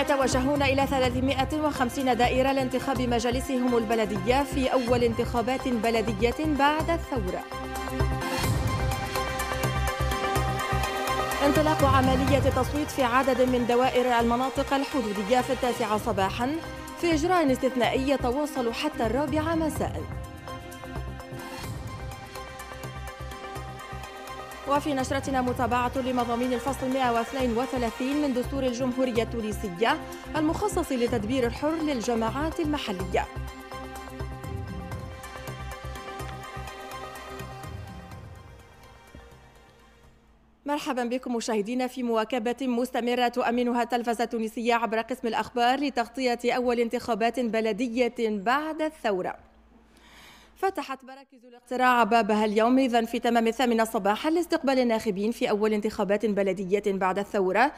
يتوجهون إلى 350 دائرة لانتخاب مجالسهم البلدية في أول انتخابات بلدية بعد الثورة انطلاق عملية تصويت في عدد من دوائر المناطق الحدودية في التاسعة صباحا في إجراء استثنائي يتواصل حتى الرابعة مساءً وفي نشرتنا متابعة لمضامين الفصل 132 من دستور الجمهورية التونسية المخصص لتدبير الحر للجماعات المحلية مرحبا بكم مشاهدينا في مواكبة مستمرة تؤمنها التلفزة التونسية عبر قسم الأخبار لتغطية أول انتخابات بلدية بعد الثورة فتحت مراكز الاقتراع بابها اليوم إذا في تمام الثامنة صباحا لاستقبال الناخبين في أول انتخابات بلدية بعد الثورة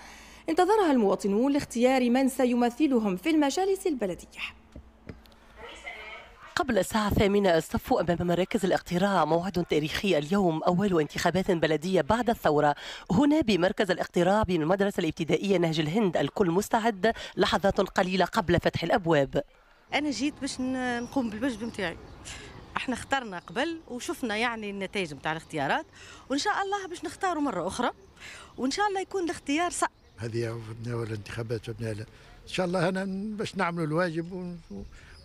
انتظرها المواطنون لاختيار من سيمثلهم في المجالس البلديه قبل الساعة الثامنة الصف أمام مراكز الاقتراع موعد تاريخي اليوم أول انتخابات بلدية بعد الثورة هنا بمركز الاقتراع بالمدرسة الابتدائية نهج الهند الكل مستعد لحظات قليلة قبل فتح الأبواب أنا جيت باش نقوم بالواجب نتاعي احنا اخترنا قبل وشفنا يعني النتائج نتاع الاختيارات وان شاء الله باش نختاروا مره اخرى وان شاء الله يكون الاختيار صح هذه وبناول الانتخابات وبناول ان شاء الله انا باش نعملوا الواجب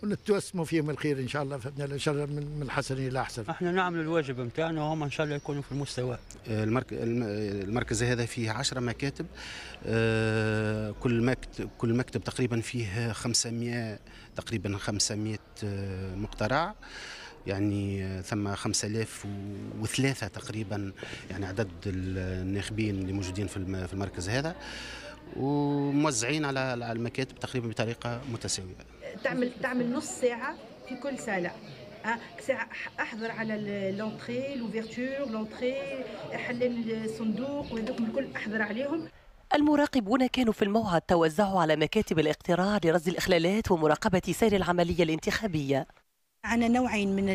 ونتوسموا فيهم الخير ان شاء الله فبنا ان شاء الله من الحسن الى احسن احنا نعملوا الواجب نتاعنا وهم ان شاء الله يكونوا في المستوى آه، آه، المركز هذا فيه 10 مكاتب آه، كل مكتب كل مكتب تقريبا فيه 500 تقريبا 500 مقترع يعني ثم 5003 تقريبا يعني عدد الناخبين اللي موجودين في المركز هذا وموزعين على المكاتب تقريبا بطريقه متساويه تعمل تعمل نص ساعه في كل ساله ساعة احضر على لونتري لوفيرتور لونتري حلال الصندوق وهذوك الكل احضر عليهم المراقبون كانوا في الموعد توزعوا على مكاتب الاقتراع لرصد الإخلالات ومراقبة سير العملية الانتخابية عندنا نوعين من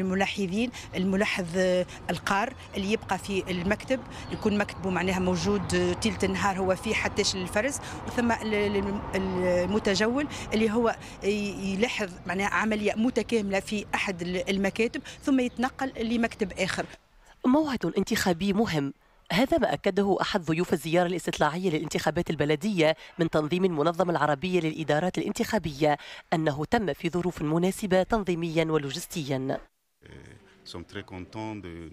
الملاحظين الملاحظ آه، القار اللي يبقى في المكتب يكون مكتبه معناها موجود آه، تلت النهار هو فيه حتى الفرز وثم المتجول اللي هو يلاحظ معناها عمليه متكامله في احد المكاتب ثم يتنقل لمكتب اخر موعد انتخابي مهم هذا ما أكده أحد ضيوف الزيارة الاستطلاعية للانتخابات البلدية من تنظيم المنظمة العربية للإدارات الانتخابية أنه تم في ظروف مناسبة تنظيميا ولوجستيا Euh,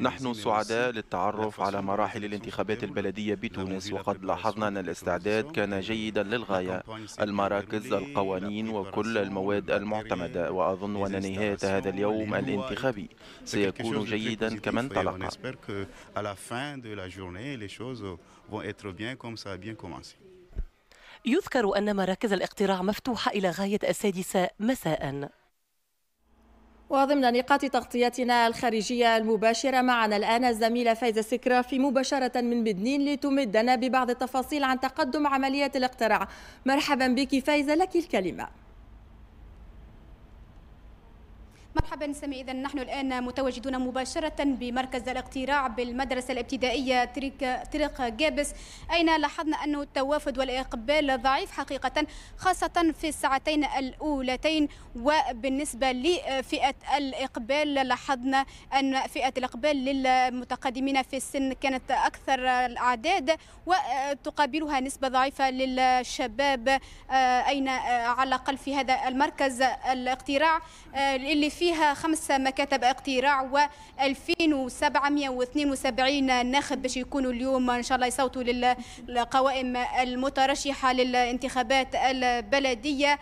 نحن سعداء للتعرف على مراحل الانتخابات البلدية بتونس وقد لاحظنا أن الاستعداد كان جيدا للغاية المراكز القوانين وكل المواد المعتمدة وأظن أن نهاية هذا اليوم الانتخابي سيكون جيدا كما انطلق يذكر أن مراكز الاقتراع مفتوحة إلى غاية السادسة مساءً وضمن نقاط تغطيتنا الخارجية المباشرة معنا الآن الزميلة فايزة سكرا في مباشرة من بدنين لتمدنا ببعض التفاصيل عن تقدم عملية الاقتراع مرحبا بك فايزة لك الكلمة مرحبا سامي إذا نحن الآن متواجدون مباشرة بمركز الاقتراع بالمدرسة الابتدائية طريق جابس أين لاحظنا انه التوافد والإقبال ضعيف حقيقة خاصة في الساعتين الأولتين وبالنسبة لفئة الإقبال لاحظنا أن فئة الإقبال للمتقدمين في السن كانت أكثر الأعداد وتقابلها نسبة ضعيفة للشباب أين على الأقل في هذا المركز الاقتراع آه، اللي في فيها خمس مكاتب اقتراع و 2772 ناخب باش يكونوا اليوم ان شاء الله يصوتوا للقوائم المترشحه للانتخابات البلديه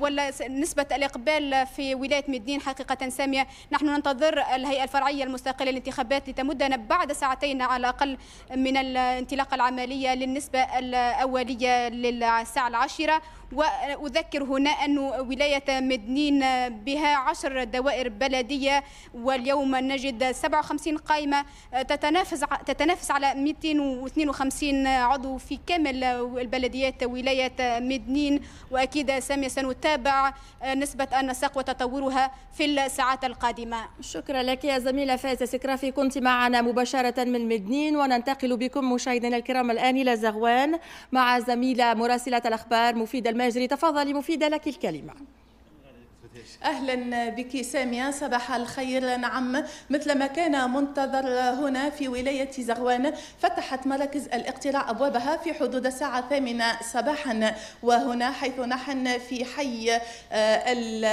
ونسبه آه، الاقبال في ولايه مدين حقيقه ساميه نحن ننتظر الهيئه الفرعيه المستقله للانتخابات لتمدنا بعد ساعتين على الاقل من الانطلاقه العمليه للنسبه الاوليه للساعه العاشره وأذكر هنا أن ولاية مدنين بها عشر دوائر بلدية واليوم نجد 57 قائمة تتنافس تتنافس على 252 عضو في كامل البلديات ولاية مدنين وأكيد سامية سنتابع نسبة النساق وتطورها في الساعات القادمة شكرا لك يا زميلة فايزة سكرافي كنت معنا مباشرة من مدنين وننتقل بكم مشاهدينا الكرام الآن إلى زغوان مع زميلة مراسلة الأخبار مفيدة الماجري تفضلي مفيدة لك الكلمة اهلا بك ساميه صباح الخير نعم مثل ما كان منتظر هنا في ولايه زغوان فتحت مراكز الاقتراع ابوابها في حدود الساعه الثامنه صباحا وهنا حيث نحن في حي آه، ال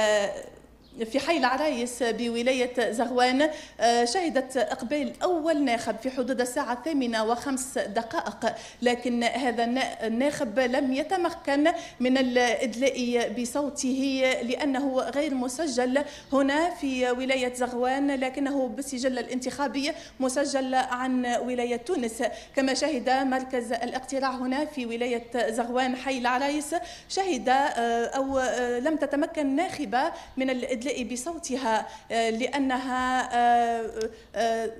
في حي العرايس بولاية زغوان آه، شهدت إقبال أول ناخب في حدود الساعة الثامنة وخمس دقائق لكن هذا الناخب لم يتمكن من الإدلاء بصوته لأنه غير مسجل هنا في ولاية زغوان لكنه بالسجل الانتخابي مسجل عن ولاية تونس كما شهد مركز الاقتراع هنا في ولاية زغوان حي العرايس شهد آه، أو آه، لم تتمكن ناخبة من الإدلاء الإبلاء بصوتها آه، لأنها آه، آه،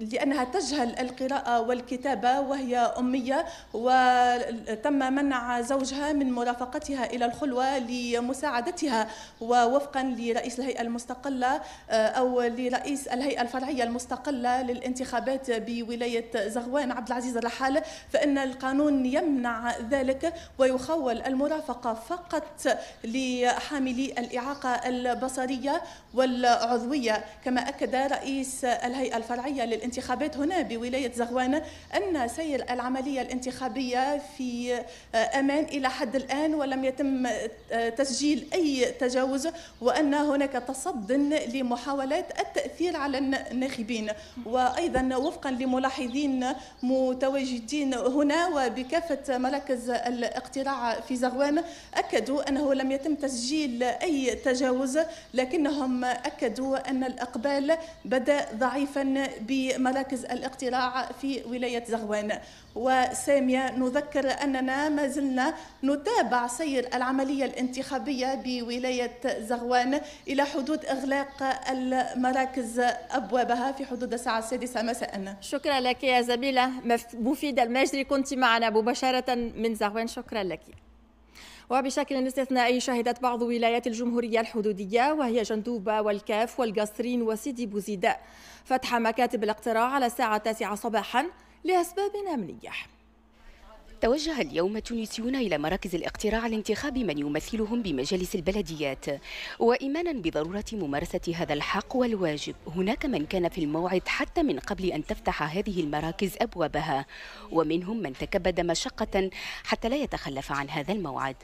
لأنها تجهل القراءة والكتابة وهي أمية وتم منع زوجها من مرافقتها إلى الخلوة لمساعدتها ووفقا لرئيس الهيئة المستقلة آه، أو لرئيس الهيئة الفرعية المستقلة للانتخابات بولاية زغوان عبد العزيز الرحال فإن القانون يمنع ذلك ويخول المرافقة فقط لحاملي الإعاقة البصرية والعضوية كما أكد رئيس الهيئة الفرعية للانتخابات الانتخابات هنا بولاية زغوانة أن سير العملية الانتخابية في آه، أمان إلى حد الآن ولم يتم آه، تسجيل أي تجاوز وأن هناك تصد لمحاولات التأثير على الناخبين وأيضا وفقا لملاحظين متواجدين هنا وبكافة مراكز الاقتراع في زغوان أكدوا أنه لم يتم تسجيل أي تجاوز لكنهم أكدوا أن الأقبال بدأ ضعيفا مراكز الاقتراع في ولاية زغوان وسامية نذكر أننا ما زلنا نتابع سير العملية الانتخابية بولاية زغوان إلى حدود إغلاق المراكز أبوابها في حدود الساعة السادسة مساء شكرا لك يا زميلة مفيدة المجري كنت معنا مباشرة من زغوان شكرا لك وبشكل استثنائي شهدت بعض ولايات الجمهورية الحدودية وهي جندوبة والكاف والقصرين وسيدي بوزيدة فتح مكاتب الاقتراع على الساعة التاسعة صباحا لأسباب أمنية توجه اليوم التونسيون إلى مراكز الاقتراع لانتخاب من يمثلهم بمجالس البلديات وإيمانا بضرورة ممارسة هذا الحق والواجب هناك من كان في الموعد حتى من قبل أن تفتح هذه المراكز أبوابها ومنهم من تكبد مشقة حتى لا يتخلف عن هذا الموعد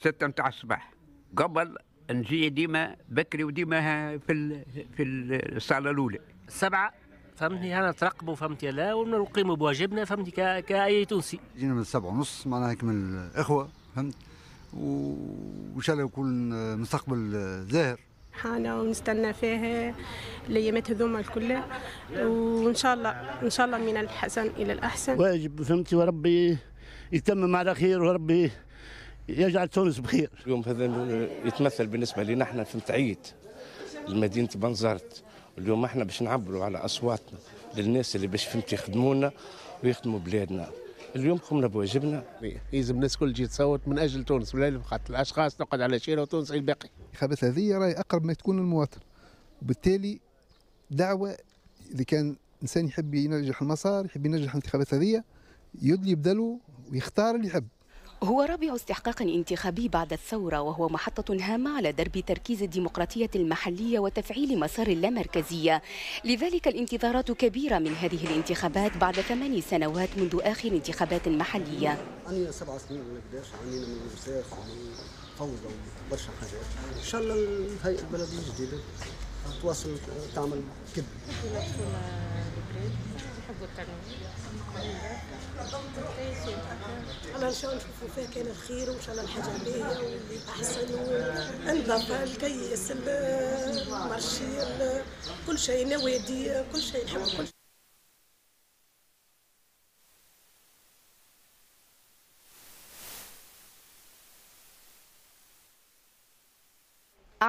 ستة متاع الصباح قبل نجي ديما بكري وديما في ال... في الصاله الاولى السبعه فهمتني انا ترقبوا فهمتني لا ونقيموا بواجبنا فهمتني ك... كاي تونسي جينا من السبعه ونص معناها كمل الاخوه فهمت وان شاء الله يكون مستقبل زاهر فرحانة ونستنى فيها الأيامات هذوما الكل وإن شاء الله إن شاء الله من الحسن إلى الأحسن واجب فهمتي وربي يتمم على خير وربي يجعل تونس بخير اليوم هذا يتمثل بالنسبه لنا احنا في متعيد لمدينه بنزرت اليوم احنا باش نعبروا على اصواتنا للناس اللي باش فهمت يخدمونا ويخدموا بلادنا اليوم قمنا بواجبنا يلزم الناس كل تجي تصوت من اجل تونس ولا فقط الاشخاص تقعد على شيره وتونس الباقي الخبث هذه راهي اقرب ما تكون المواطن وبالتالي دعوه اذا كان انسان يحب ينجح المسار يحب ينجح الانتخابات هذه يدلي بدلو ويختار اللي يحب هو رابع استحقاق انتخابي بعد الثورة وهو محطة هامة على درب تركيز الديمقراطية المحلية وتفعيل مسار اللامركزية لذلك الانتظارات كبيرة من هذه الانتخابات بعد ثمان سنوات منذ آخر انتخابات محلية أنا سبع سنين ما قداش عانينا يعني من الوساخ ومن يعني فوضى وبرشا حاجات إن شاء الله الهيئة البلدية الجديدة تواصل تعمل كذب الله ان شاء الله نشوفوا فيها كان الخير وان شاء الله الحاجه باهيه واللي احسن وانظف الكيس المرشي كل شيء نوادي كل شيء نحب كل شيء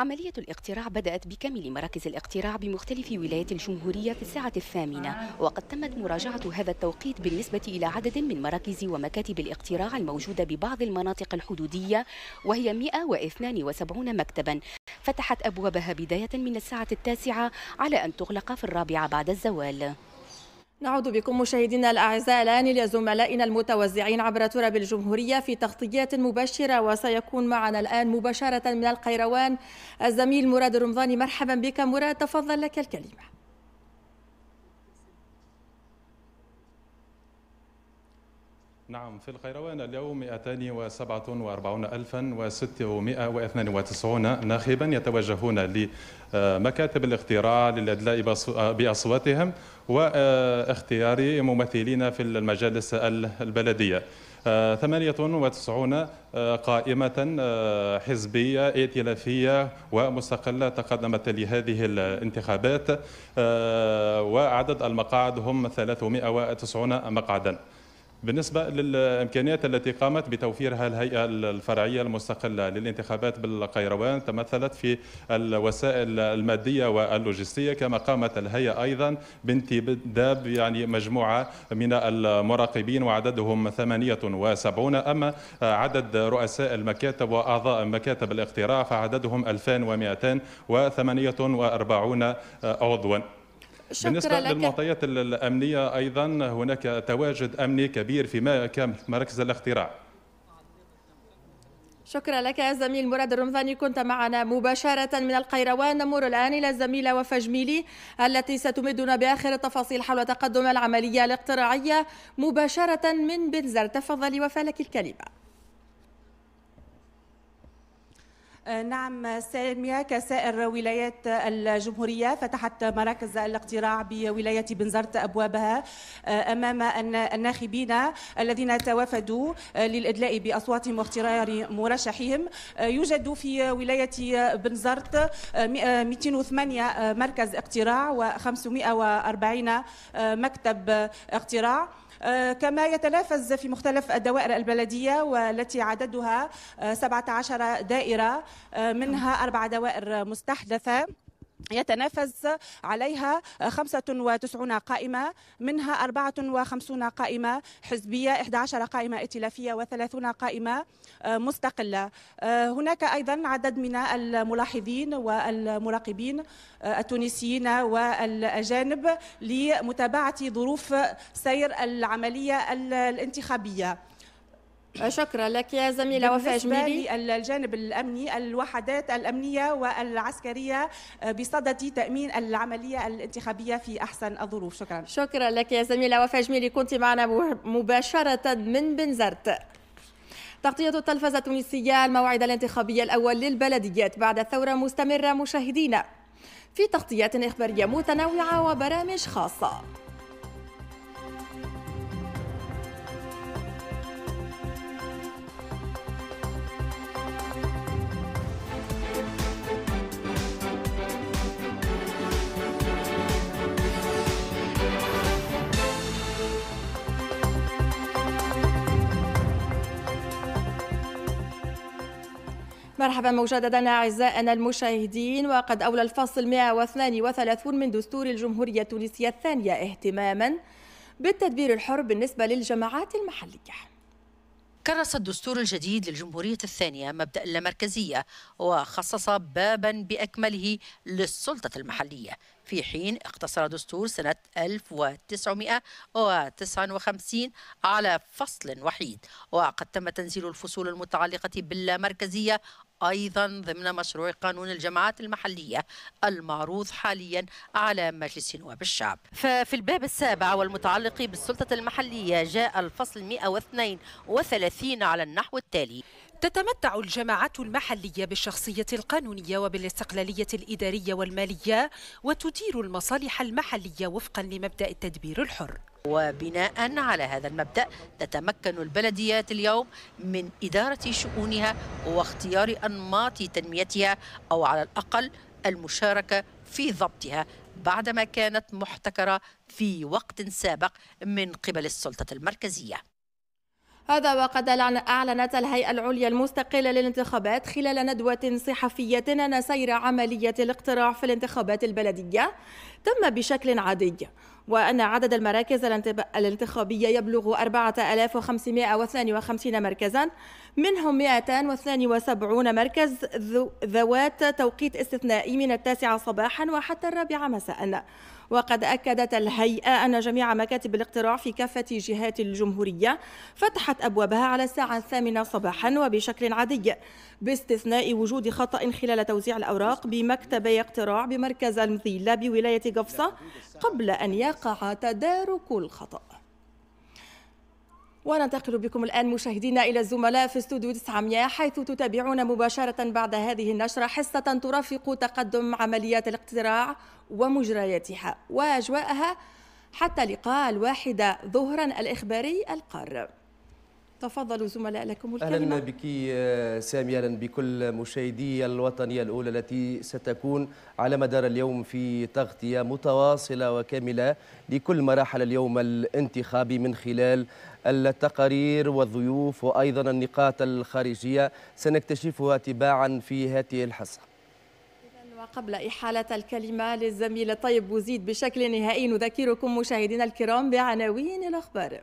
عملية الاقتراع بدأت بكامل مراكز الاقتراع بمختلف ولايات الجمهورية في الساعة الثامنة وقد تمت مراجعة هذا التوقيت بالنسبة إلى عدد من مراكز ومكاتب الاقتراع الموجودة ببعض المناطق الحدودية وهي 172 مكتبا فتحت أبوابها بداية من الساعة التاسعة على أن تغلق في الرابعة بعد الزوال نعود بكم مشاهدينا الاعزاء الان الى زملائنا المتوزعين عبر تراب الجمهوريه في تغطيات مباشره وسيكون معنا الان مباشره من القيروان الزميل مراد رمضاني مرحبا بك مراد تفضل لك الكلمه. نعم في الخيروان اليوم 247692 ناخبا يتوجهون لمكاتب الاقتراع للادلاء باصواتهم واختيار ممثلين في المجالس البلديه 98 قائمة حزبية ائتلافية ومستقلة تقدمت لهذه الانتخابات وعدد المقاعد هم 390 مقعدا بالنسبة للإمكانيات التي قامت بتوفيرها الهيئة الفرعية المستقلة للانتخابات بالقيروان تمثلت في الوسائل المادية واللوجستية كما قامت الهيئة أيضا بانتداب يعني مجموعة من المراقبين وعددهم 78 أما عدد رؤساء المكاتب وأعضاء مكاتب الاقتراع فعددهم 2248 عضوا بالنسبة لك. للمعطيات الأمنية أيضا هناك تواجد أمني كبير في مراكز الاختراع شكرا لك يا زميل مراد الرمضاني كنت معنا مباشرة من القيروان نمر الآن إلى الزميلة وفجميلي التي ستمدنا بآخر التفاصيل حول تقدم العملية الاقتراعية مباشرة من بنزر تفضلي وفالك الكلمة آه، نعم سامية كسائر ولايات الجمهورية فتحت مراكز الاقتراع بولاية بنزرت أبوابها آه، أمام الناخبين الذين توافدوا آه، للإدلاء بأصواتهم واختيار مرشحهم يوجد في ولاية بنزرت 208 مركز اقتراع و540 مكتب اقتراع آه، كما يتنافس في مختلف الدوائر البلدية والتي عددها 17 آه، دائرة آه، منها أربع دوائر مستحدثة يتنافس عليها 95 قائمة منها 54 قائمة حزبية 11 قائمة ائتلافية و30 قائمة آه، مستقلة آه، هناك أيضا عدد من الملاحظين والمراقبين آه، التونسيين والأجانب لمتابعة ظروف سير العملية الانتخابية آه، شكرا لك يا زميله وفاء جميلي الجانب الامني الوحدات الامنيه والعسكريه بصدد تامين العمليه الانتخابيه في احسن الظروف شكرا شكرا لك يا زميله وفاء جميلي كنت معنا مباشره من بنزرت تغطية التلفزة التونسية الموعد الانتخابي الأول للبلديات بعد الثورة مستمرة مشاهدينا في تغطيات إخبارية متنوعة وبرامج خاصة مرحبا مجددا أعزائنا المشاهدين وقد أولى الفصل 132 من دستور الجمهورية التونسية الثانية اهتماما بالتدبير الحر بالنسبة للجماعات المحلية كرس الدستور الجديد للجمهورية الثانية مبدأ اللامركزية وخصص بابا بأكمله للسلطة المحلية في حين اقتصر دستور سنة 1959 على فصل وحيد وقد تم تنزيل الفصول المتعلقة باللامركزية أيضا ضمن مشروع قانون الجماعات المحلية المعروض حاليا على مجلس نواب الشعب ففي الباب السابع والمتعلق بالسلطة المحلية جاء الفصل 132 على النحو التالي تتمتع الجماعات المحلية بالشخصية القانونية وبالاستقلالية الإدارية والمالية وتدير المصالح المحلية وفقا لمبدأ التدبير الحر وبناء على هذا المبدأ تتمكن البلديات اليوم من إدارة شؤونها واختيار أنماط تنميتها أو على الأقل المشاركة في ضبطها بعدما كانت محتكرة في وقت سابق من قبل السلطة المركزية هذا وقد أعلنت الهيئة العليا المستقلة للانتخابات خلال ندوة صحفية أن سير عملية الاقتراع في الانتخابات البلدية تم بشكل عادي وأن عدد المراكز الانتخابية يبلغ 4552 مركزا منهم 272 مركز ذوات توقيت استثنائي من التاسعة صباحا وحتى الرابعة مساء وقد أكدت الهيئة أن جميع مكاتب الاقتراع في كافة جهات الجمهورية فتحت أبوابها على الساعة الثامنة صباحا وبشكل عادي باستثناء وجود خطأ خلال توزيع الأوراق بمكتبي اقتراع بمركز المذيلة بولاية قفصة قبل أن يقع تدارك الخطأ وننتقل بكم الآن مشاهدينا إلى الزملاء في استوديو 900 حيث تتابعون مباشرة بعد هذه النشرة حصة ترافق تقدم عمليات الاقتراع ومجرياتها وأجواءها حتى لقاء الواحدة ظهرا الإخباري القار تفضلوا زملاء لكم الكلمة أهلا بك آه، سامي أهلا بكل مشاهدي الوطنية الأولى التي ستكون على مدار اليوم في تغطية متواصلة وكاملة لكل مراحل اليوم الانتخابي من خلال التقارير والضيوف وأيضا النقاط الخارجية سنكتشفها تباعا في هذه الحصة وقبل إحالة الكلمة للزميل طيب وزيد بشكل نهائي نذكركم مشاهدينا الكرام بعناوين الأخبار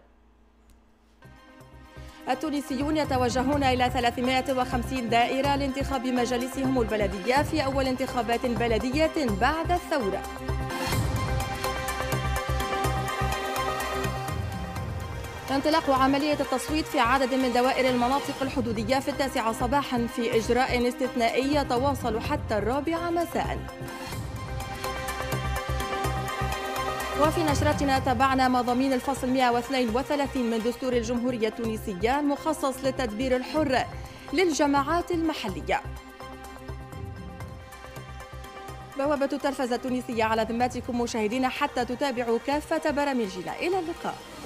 التونسيون يتوجهون إلى 350 دائرة لانتخاب مجالسهم البلدية في أول انتخابات بلدية بعد الثورة انطلاق عملية التصويت في عدد من دوائر المناطق الحدودية في التاسعة صباحا في إجراء استثنائي يتواصل حتى الرابعة مساء وفي نشرتنا تابعنا مضامين الفصل 132 من دستور الجمهورية التونسية المخصص للتدبير الحر للجماعات المحلية بوابة التلفزة التونسية على ذمتكم مشاهدينا حتى تتابعوا كافة برامجنا إلى اللقاء